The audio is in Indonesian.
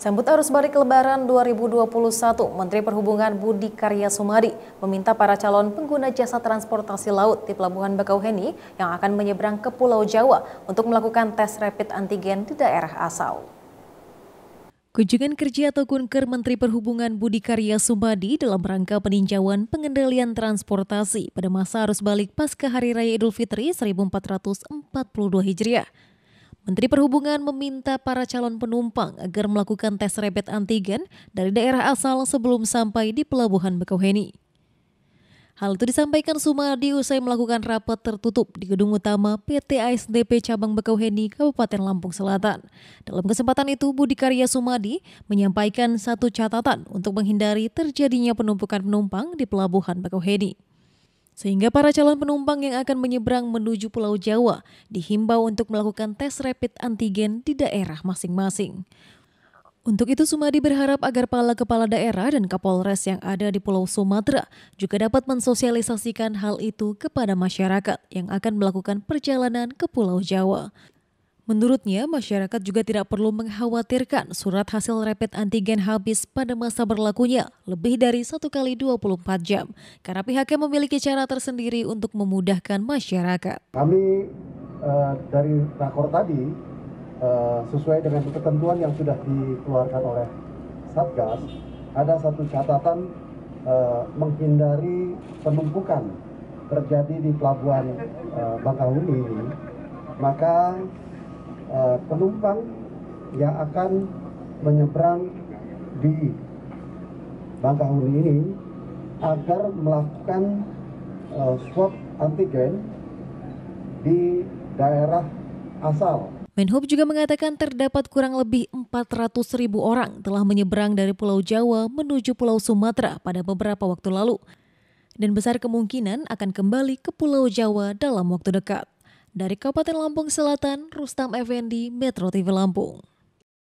Sambut arus balik lebaran 2021, Menteri Perhubungan Budi Karya Sumadi meminta para calon pengguna jasa transportasi laut di Pelabuhan Bakauheni yang akan menyeberang ke Pulau Jawa untuk melakukan tes rapid antigen di daerah asal. Kunjungan kerja atau kunker Menteri Perhubungan Budi Karya Sumadi dalam rangka peninjauan pengendalian transportasi pada masa arus balik pasca Hari Raya Idul Fitri 1442 Hijriah Menteri Perhubungan meminta para calon penumpang agar melakukan tes rapid antigen dari daerah asal sebelum sampai di Pelabuhan Bekauheni. Hal itu disampaikan Sumadi usai melakukan rapat tertutup di gedung utama PT ASDP Cabang Bekauheni, Kabupaten Lampung Selatan. Dalam kesempatan itu, Budi Karya Sumadi menyampaikan satu catatan untuk menghindari terjadinya penumpukan penumpang di Pelabuhan Bekauheni. Sehingga para calon penumpang yang akan menyeberang menuju Pulau Jawa dihimbau untuk melakukan tes rapid antigen di daerah masing-masing. Untuk itu Sumadi berharap agar kepala kepala daerah dan Kapolres yang ada di Pulau Sumatera juga dapat mensosialisasikan hal itu kepada masyarakat yang akan melakukan perjalanan ke Pulau Jawa. Menurutnya, masyarakat juga tidak perlu mengkhawatirkan surat hasil rapid antigen habis pada masa berlakunya lebih dari 1 kali 24 jam, karena pihaknya memiliki cara tersendiri untuk memudahkan masyarakat. Kami uh, dari rakor tadi, uh, sesuai dengan ketentuan yang sudah dikeluarkan oleh Satgas, ada satu catatan uh, menghindari penumpukan terjadi di pelabuhan uh, Bakahuni ini, maka uh, penumpang yang akan menyeberang di Bangkahuni ini agar melakukan uh, swab antigen di daerah asal. Menhub juga mengatakan terdapat kurang lebih 400 ribu orang telah menyeberang dari Pulau Jawa menuju Pulau Sumatera pada beberapa waktu lalu dan besar kemungkinan akan kembali ke Pulau Jawa dalam waktu dekat. Dari Kabupaten Lampung Selatan, Rustam Effendi, Metro TV Lampung.